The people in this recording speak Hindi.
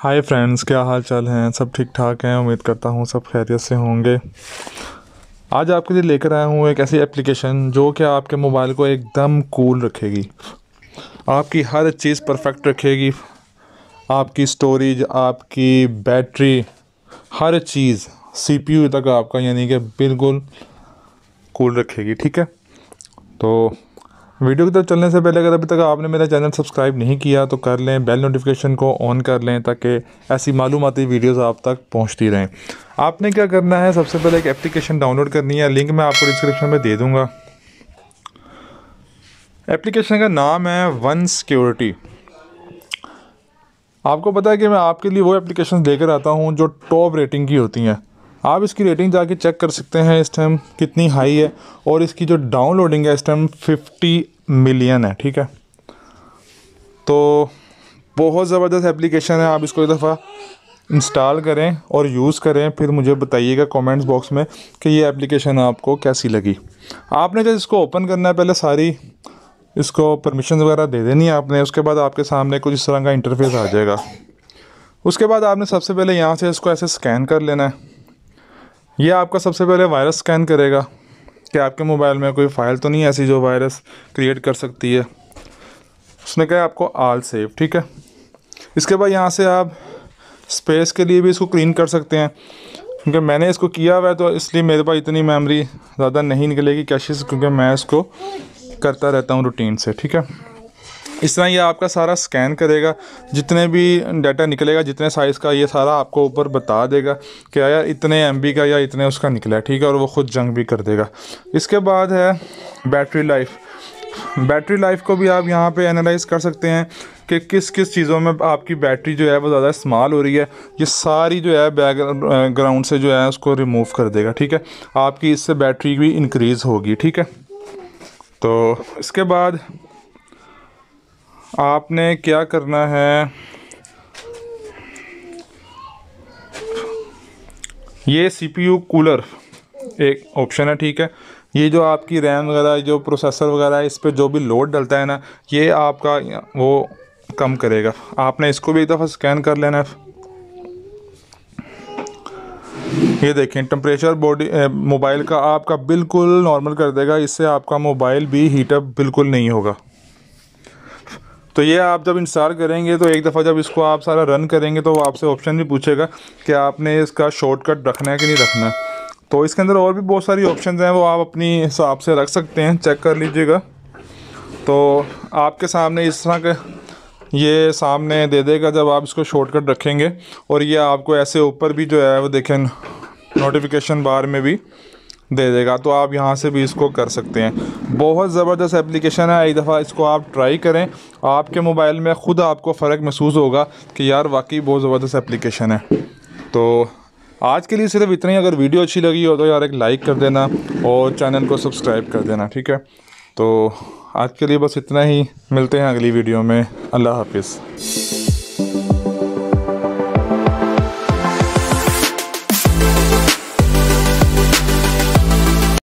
हाय फ्रेंड्स क्या हाल चाल हैं सब ठीक ठाक हैं उम्मीद करता हूँ सब खैरियत से होंगे आज आपके लिए लेकर आया हूँ एक ऐसी एप्लीकेशन जो कि आपके मोबाइल को एकदम कूल रखेगी आपकी हर चीज़ परफेक्ट रखेगी आपकी स्टोरेज आपकी बैटरी हर चीज़ सीपीयू तक आपका यानी कि बिल्कुल कूल रखेगी ठीक है तो वीडियो की तरफ चलने से पहले अगर अभी तक आपने मेरा चैनल सब्सक्राइब नहीं किया तो कर लें बेल नोटिफिकेशन को ऑन कर लें ताकि ऐसी मालूमती वीडियोस आप तक पहुंचती रहें आपने क्या करना है सबसे पहले एक एप्लीकेशन डाउनलोड करनी है लिंक मैं आपको डिस्क्रिप्शन में दे दूँगा एप्लीकेशन का नाम है वन सिक्योरिटी आपको पता है कि मैं आपके लिए वो एप्लीकेशन लेकर आता हूँ जो टॉप रेटिंग की होती हैं आप इसकी रेटिंग जाके चेक कर सकते हैं इस टाइम कितनी हाई है और इसकी जो डाउनलोडिंग है इस टाइम 50 मिलियन है ठीक है तो बहुत ज़बरदस्त एप्लीकेशन है आप इसको एक दफ़ा इंस्टॉल करें और यूज़ करें फिर मुझे बताइएगा कमेंट्स बॉक्स में कि ये एप्लीकेशन आपको कैसी लगी आपने जब इसको ओपन करना है पहले सारी इसको परमिशन वगैरह दे देनी है आपने उसके बाद आपके सामने कुछ इस तरह का इंटरफेस आ जाएगा उसके बाद आपने सबसे पहले यहाँ से इसको ऐसे स्कैन कर लेना है यह आपका सबसे पहले वायरस स्कैन करेगा कि आपके मोबाइल में कोई फ़ाइल तो नहीं ऐसी जो वायरस क्रिएट कर सकती है उसने कहा आपको आल सेव ठीक है इसके बाद यहाँ से आप स्पेस के लिए भी इसको क्लीन कर सकते हैं क्योंकि मैंने इसको किया हुआ है तो इसलिए मेरे पास इतनी मेमोरी ज़्यादा नहीं निकलेगी कैशिज क्योंकि मैं इसको करता रहता हूँ रूटीन से ठीक है इस तरह ये आपका सारा स्कैन करेगा जितने भी डाटा निकलेगा जितने साइज़ का ये सारा आपको ऊपर बता देगा कि यार इतने एम का या इतने उसका निकला है ठीक है और वो ख़ुद जंग भी कर देगा इसके बाद है बैटरी लाइफ बैटरी लाइफ को भी आप यहाँ पे एनालाइज कर सकते हैं कि किस किस चीज़ों में आपकी बैटरी जो है वो ज़्यादा इस्तेमाल हो रही है ये सारी जो है बैकग्राउंड से जो है उसको रिमूव कर देगा ठीक है आपकी इससे बैटरी भी इंक्रीज़ होगी ठीक है तो इसके बाद आपने क्या करना है ये सीपीयू कूलर एक ऑप्शन है ठीक है ये जो आपकी रैम वगैरह जो प्रोसेसर वगैरह है इस पर जो भी लोड डलता है ना ये आपका वो कम करेगा आपने इसको भी एक दफ़ा स्कैन कर लेना है ये देखें टेम्परेचर बॉडी मोबाइल का आपका बिल्कुल नॉर्मल कर देगा इससे आपका मोबाइल भी हीटअप बिल्कुल नहीं होगा तो ये आप जब इंस्टॉल करेंगे तो एक दफ़ा जब इसको आप सारा रन करेंगे तो वो आपसे ऑप्शन भी पूछेगा कि आपने इसका शॉर्टकट रखना है कि नहीं रखना है तो इसके अंदर और भी बहुत सारी ऑप्शन हैं वो आप अपनी हिसाब से रख सकते हैं चेक कर लीजिएगा तो आपके सामने इस तरह के ये सामने दे देगा जब आप इसको शॉर्टकट रखेंगे और ये आपको ऐसे ऊपर भी जो है वो देखें नोटिफिकेशन बार में भी दे देगा तो आप यहाँ से भी इसको कर सकते हैं बहुत ज़बरदस्त एप्लीकेशन है एक दफ़ा इसको आप ट्राई करें आपके मोबाइल में ख़ुद आपको फ़र्क महसूस होगा कि यार वाकई बहुत ज़बरदस्त एप्लीकेशन है तो आज के लिए सिर्फ इतना ही अगर वीडियो अच्छी लगी हो तो यार एक लाइक कर देना और चैनल को सब्सक्राइब कर देना ठीक है तो आज के लिए बस इतना ही मिलते हैं अगली वीडियो में अल्लाह हाफिज़